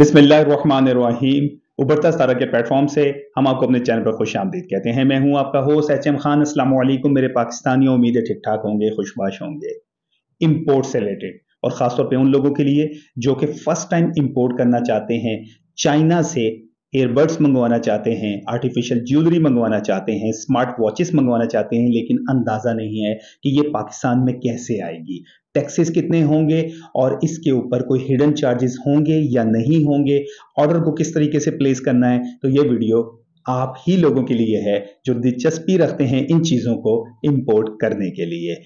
बिस्मिल्लाहिर्रहमानिर्रहीम उबरता सारा के प्लेटफॉर्म से हम आपको अपने चैनल पर खुश आमदीद कहते हैं मैं हूं आपका host H M Khan Aslam मेरे पाकिस्तानी उम्मीदें ठीक ठाक होंगे खुशबाश होंगे इम्पोर्ट से रिलेटेड और ख़ासतौर पे उन लोगों के लिए जो कि फ़र्स्ट टाइम इम्पोर्ट करना चाहते हैं चाइना से ईयरबड्स मंगवाना चाहते हैं आर्टिफिशियल ज्वेलरी मंगवाना चाहते हैं स्मार्ट वॉचेस मंगवाना चाहते हैं लेकिन अंदाज़ा नहीं है कि ये पाकिस्तान में कैसे आएगी टैक्सेस कितने होंगे और इसके ऊपर कोई हिडन चार्जेस होंगे या नहीं होंगे ऑर्डर को किस तरीके से प्लेस करना है तो ये वीडियो आप ही लोगों के लिए है जो दिलचस्पी रखते हैं इन चीज़ों को इम्पोर्ट करने के लिए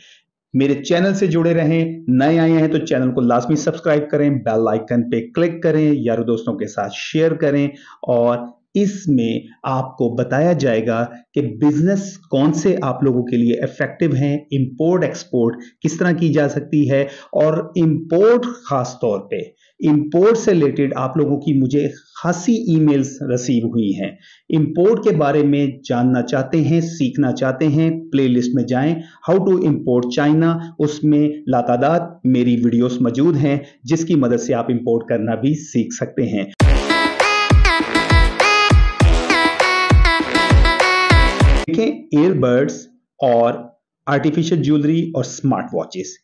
मेरे चैनल से जुड़े रहें नए आए हैं तो चैनल को लाजमी सब्सक्राइब करें बेल आइकन पे क्लिक करें यारों दोस्तों के साथ शेयर करें और इसमें आपको बताया जाएगा कि बिजनेस कौन से आप लोगों के लिए इफेक्टिव हैं इंपोर्ट एक्सपोर्ट किस तरह की जा सकती है और इंपोर्ट खास तौर पे इंपोर्ट से रिलेटेड आप लोगों की मुझे खासी ईमेल्स रसीव हुई हैं इंपोर्ट के बारे में जानना चाहते हैं सीखना चाहते हैं प्लेलिस्ट में जाएं हाउ टू इंपोर्ट चाइना उसमें लातादात मेरी वीडियोस मौजूद हैं जिसकी मदद से आप इंपोर्ट करना भी सीख सकते हैं देखें ईयरबड्स और आर्टिफिशियल ज्वेलरी और स्मार्ट वॉचेस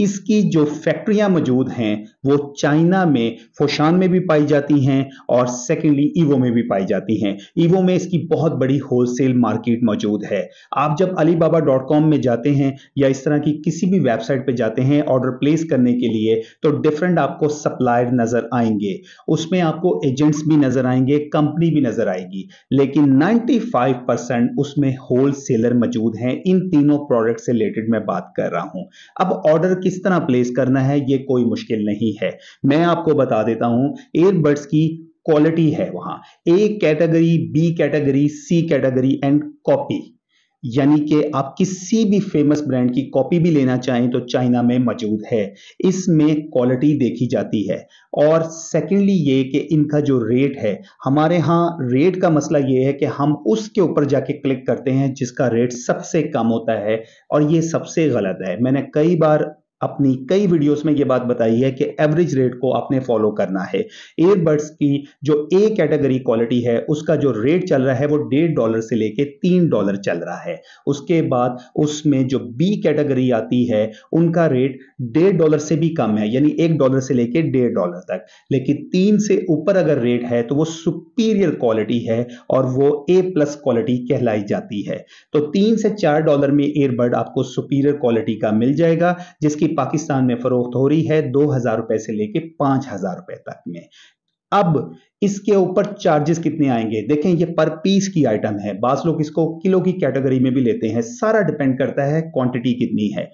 इसकी जो फैक्ट्रियां मौजूद हैं वो चाइना में फोशान में भी पाई जाती हैं और सेकेंडली ईवो में भी पाई जाती हैं ईवो में इसकी बहुत बड़ी होलसेल मार्केट मौजूद है आप जब अलीबाबा में जाते हैं या इस तरह की किसी भी वेबसाइट पर जाते हैं ऑर्डर प्लेस करने के लिए तो डिफरेंट आपको सप्लायर नज़र आएंगे उसमें आपको एजेंट्स भी नज़र आएंगे कंपनी भी नज़र आएगी लेकिन 95 परसेंट उसमें होलसेलर मौजूद हैं इन तीनों प्रोडक्ट से रिलेटेड मैं बात कर रहा हूं अब ऑर्डर की किस तरह प्लेस करना है ये कोई मुश्किल नहीं है मैं आपको बता देता हूं एयरबड्स की क्वालिटी है वहां A category B category C category and copy यानी कि आप किसी भी फेमस ब्रांड की कॉपी भी लेना चाहें तो चाइना में मौजूद है इसमें क्वालिटी देखी जाती है और सेकेंडली ये कि इनका जो रेट है हमारे यहाँ रेट का मसला ये है कि हम उसके ऊपर जाके क्लिक करते हैं जिसका रेट सबसे कम होता है और ये सबसे गलत है मैंने कई बार अपनी कई वीडियोस में ये बात बताई है कि एवरेज रेट को आपने फॉलो करना है एयरबड्स की जो ए कैटेगरी क्वालिटी है उसका जो रेट चल रहा है वो डेढ़ डॉलर से लेके तीन डॉलर चल रहा है उसके बाद उसमें जो बी कैटेगरी आती है उनका रेट डेढ़ डॉलर से भी कम है यानी एक डॉलर से लेके डेढ़ डॉलर तक लेकिन तीन से ऊपर अगर रेट है तो वो सुपीरियर क्वालिटी है और वो ए प्लस क्वालिटी कहलाई जाती है तो तीन से चार डॉलर में एयरबड आपको सुपीरियर क्वालिटी का मिल जाएगा जिसकी पाकिस्तान में फरोख्त हो रही है दो हजार रुपए से लेके पांच हजार रुपए तक में अब इसके ऊपर चार्जेस कितने आएंगे देखें ये पर पीस की आइटम है बास लोग इसको किलो की कैटेगरी में भी लेते हैं सारा डिपेंड करता है क्वांटिटी कितनी है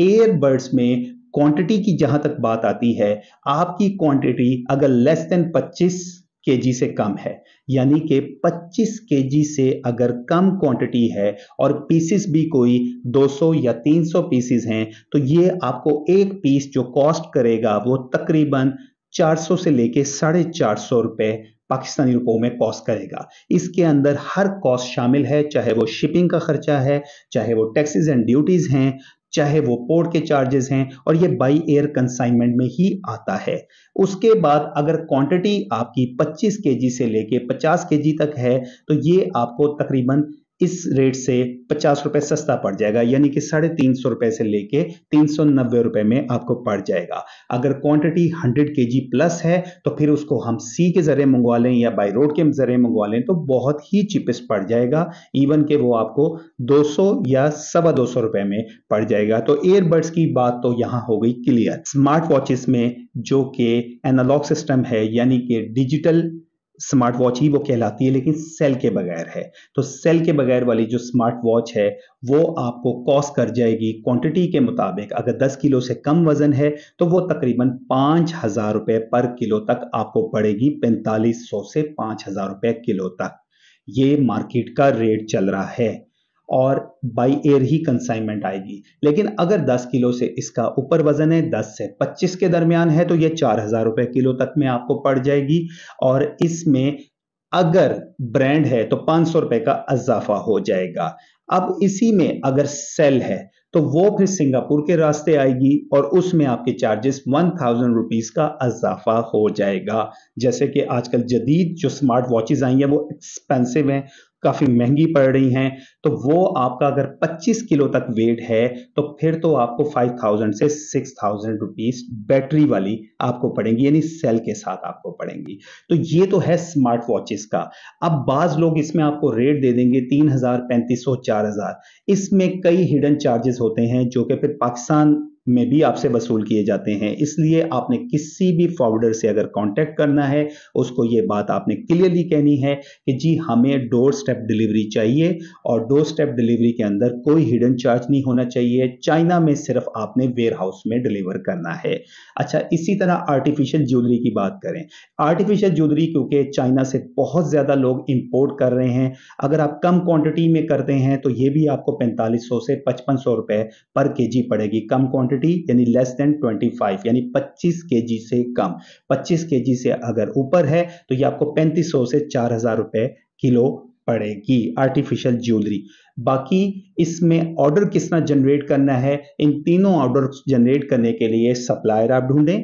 एयरबर्ड्स में क्वांटिटी की जहां तक बात आती है आपकी क्वांटिटी अगर लेस देन पच्चीस के से कम है यानी कि 25 के से अगर कम क्वांटिटी है और पीसेस भी कोई 200 या 300 पीसीस हैं तो ये आपको एक पीस जो कॉस्ट करेगा वो तकरीबन 400 से लेके साढ़े चार सौ पाकिस्तानी रुपयों में कॉस्ट करेगा इसके अंदर हर कॉस्ट शामिल है चाहे वो शिपिंग का खर्चा है चाहे वो टैक्सेस एंड ड्यूटीज़ हैं चाहे वो पोर्ट के चार्जेस हैं और ये बाई एयर कंसाइनमेंट में ही आता है उसके बाद अगर क्वांटिटी आपकी 25 के से लेके 50 के तक है तो ये आपको तकरीबन इस रेट से पचास रुपए सस्ता पड़ जाएगा यानी कि साढ़े तीन सौ रुपए से लेके तीन सौ नब्बे रुपए में आपको पड़ जाएगा अगर क्वांटिटी हंड्रेड के जी प्लस है तो फिर उसको हम सी के ज़रिए मंगवा लें या बाई रोड के ज़रिए मंगवा लें तो बहुत ही चिपेस्ट पड़ जाएगा इवन के वो आपको दो सौ या सवा दो सौ रुपये में पड़ जाएगा तो एयरबड्स की बात तो यहां हो गई क्लियर स्मार्ट वॉचेस में जो कि एनालॉग सिस्टम है यानी कि डिजिटल स्मार्ट वॉच ही वो कहलाती है लेकिन सेल के बगैर है तो सेल के बगैर वाली जो स्मार्ट वॉच है वो आपको कॉस्ट कर जाएगी क्वांटिटी के मुताबिक अगर 10 किलो से कम वज़न है तो वो तकरीबन पाँच हज़ार रुपये पर किलो तक आपको पड़ेगी पैंतालीस सौ से पाँच हज़ार रुपये किलो तक ये मार्केट का रेट चल रहा है और बाई एयर ही कंसाइनमेंट आएगी लेकिन अगर 10 किलो से इसका ऊपर वजन है 10 से 25 के दरमियान है तो ये चार हजार रुपए किलो तक में आपको पड़ जाएगी और इसमें अगर ब्रांड है तो पांच सौ रुपए का इजाफा हो जाएगा अब इसी में अगर सेल है तो वो फिर सिंगापुर के रास्ते आएगी और उसमें आपके चार्जेस वन थाउजेंड रुपीज़ का इजाफा हो जाएगा जैसे कि आजकल जदीद जो स्मार्ट वॉचेस आई हैं वो एक्सपेंसिव हैं काफ़ी महंगी पड़ रही हैं तो वो आपका अगर 25 किलो तक वेट है तो फिर तो आपको 5000 से 6000 थाउजेंड रुपीज़ बैटरी वाली आपको पड़ेंगी यानी सेल के साथ आपको पड़ेंगी तो ये तो है स्मार्ट वॉचेस का अब बाज़ लोग इसमें आपको रेट दे देंगे तीन हज़ार पैंतीस सौ चार हज़ार इसमें कई हिडन चार्जेस होते हैं जो कि फिर पाकिस्तान में भी आपसे वसूल किए जाते हैं इसलिए आपने किसी भी फॉरवर्डर से अगर कांटेक्ट करना है उसको ये बात आपने क्लियरली कहनी है कि जी हमें डोर स्टेप डिलीवरी चाहिए और डोर स्टेप डिलीवरी के अंदर कोई हिडन चार्ज नहीं होना चाहिए चाइना में सिर्फ आपने वेयर हाउस में डिलीवर करना है अच्छा इसी तरह आर्टिफिशियल ज्वेलरी की बात करें आर्टिफिशियल ज्वेलरी क्योंकि चाइना से बहुत ज़्यादा लोग इम्पोर्ट कर रहे हैं अगर आप कम क्वान्टिटी में करते हैं तो ये भी आपको पैंतालीस से पचपन सौ पर के पड़ेगी कम क्वान्टिटी क्वांटिटी यानी लेस देन 25 यानी 25 के से कम 25 के से अगर ऊपर है तो ये आपको 3500 से 4000 रुपए किलो पड़ेगी आर्टिफिशियल ज्वेलरी बाकी इसमें ऑर्डर किसना जनरेट करना है इन तीनों ऑर्डर जनरेट करने के लिए सप्लायर आप ढूंढें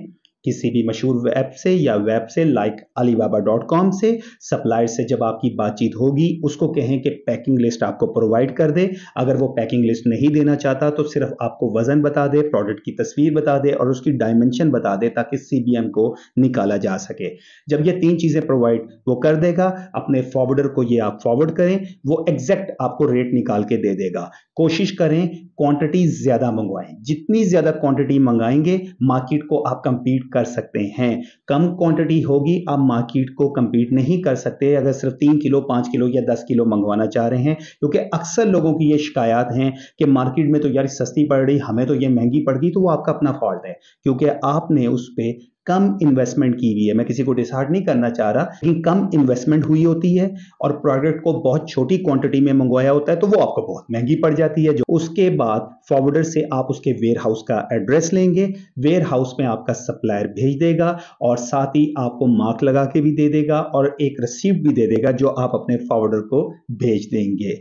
किसी भी मशहूर वेब से या वेब से लाइक अलीबाबा डॉट कॉम से सप्लायर से जब आपकी बातचीत होगी उसको कहें कि पैकिंग लिस्ट आपको प्रोवाइड कर दे अगर वो पैकिंग लिस्ट नहीं देना चाहता तो सिर्फ आपको वज़न बता दे प्रोडक्ट की तस्वीर बता दे और उसकी डायमेंशन बता दे ताकि सी बी एम को निकाला जा सके जब ये तीन चीज़ें प्रोवाइड वो कर देगा अपने फॉरवर्डर को ये आप फॉरवर्ड करें वो एग्जैक्ट आपको रेट निकाल के दे देगा कोशिश करें क्वांटिटी ज़्यादा मंगवाएं जितनी ज़्यादा क्वांटिटी मंगाएंगे मार्केट को आप कंपीट कर सकते हैं कम क्वांटिटी होगी आप मार्केट को कम्पीट नहीं कर सकते अगर सिर्फ तीन किलो पांच किलो या दस किलो मंगवाना चाह रहे हैं क्योंकि अक्सर लोगों की ये शिकायत है कि मार्केट में तो यार सस्ती पड़ रही हमें तो ये महंगी पड़ गई तो वो आपका अपना फॉल्ट है क्योंकि आपने उस पर कम इन्वेस्टमेंट की हुई है मैं किसी को डिसार्ड नहीं करना चाह रहा लेकिन कम इन्वेस्टमेंट हुई होती है और प्रोडक्ट को बहुत छोटी क्वांटिटी में मंगवाया होता है तो वो आपको बहुत महंगी पड़ जाती है जो उसके बाद फॉरवर्डर से आप उसके वेयर हाउस का एड्रेस लेंगे वेयर हाउस में आपका सप्लायर भेज देगा और साथ ही आपको मार्क लगा के भी दे देगा और एक रिसीव भी दे देगा जो आप अपने फॉरवर्डर को भेज देंगे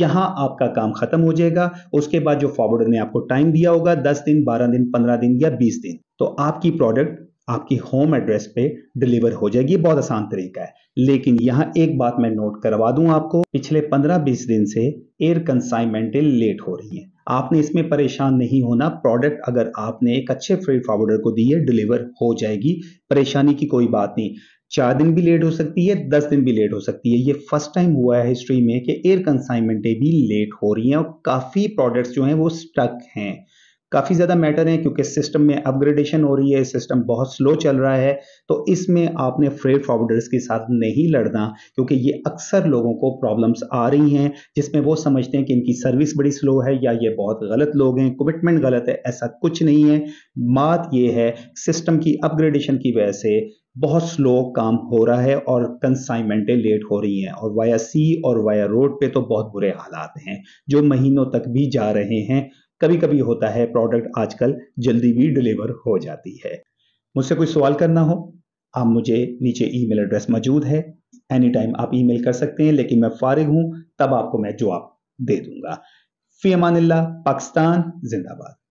यहाँ आपका काम खत्म हो जाएगा उसके बाद जो फॉरवर्डर ने आपको टाइम दिया होगा दस दिन बारह दिन पंद्रह दिन या बीस दिन तो आपकी प्रोडक्ट आपकी होम एड्रेस पे डिलीवर हो जाएगी बहुत आसान तरीका है लेकिन यहाँ एक बात मैं नोट करवा दूं आपको पिछले 15-20 दिन से एयर कंसाइनमेंटें लेट हो रही हैं आपने इसमें परेशान नहीं होना प्रोडक्ट अगर आपने एक अच्छे फ्रेड फॉरवर्डर को दी है डिलीवर हो जाएगी परेशानी की कोई बात नहीं चार दिन भी लेट हो सकती है दस दिन भी लेट हो सकती है ये फर्स्ट टाइम हुआ है हिस्ट्री में कि एयर कंसाइनमेंटें भी लेट हो रही हैं और काफ़ी प्रोडक्ट्स जो हैं वो स्टक हैं काफ़ी ज़्यादा मैटर हैं क्योंकि सिस्टम में अपग्रेडेशन हो रही है सिस्टम बहुत स्लो चल रहा है तो इसमें आपने फ्रेड फॉरवर्डर्स के साथ नहीं लड़ना क्योंकि ये अक्सर लोगों को प्रॉब्लम्स आ रही हैं जिसमें वो समझते हैं कि इनकी सर्विस बड़ी स्लो है या ये बहुत गलत लोग हैं कमिटमेंट गलत है ऐसा कुछ नहीं है बात ये है सिस्टम की अपग्रेडेशन की वजह से बहुत स्लो काम हो रहा है और कंसाइनमेंटें लेट हो रही हैं और वाया सी और वाया रोड पे तो बहुत बुरे हालात हैं जो महीनों तक भी जा रहे हैं कभी कभी होता है प्रोडक्ट आजकल जल्दी भी डिलीवर हो जाती है मुझसे कोई सवाल करना हो आप मुझे नीचे ईमेल एड्रेस मौजूद है एनी टाइम आप ईमेल कर सकते हैं लेकिन मैं फारिग हूं तब आपको मैं जवाब दे दूंगा फी अमान पाकिस्तान जिंदाबाद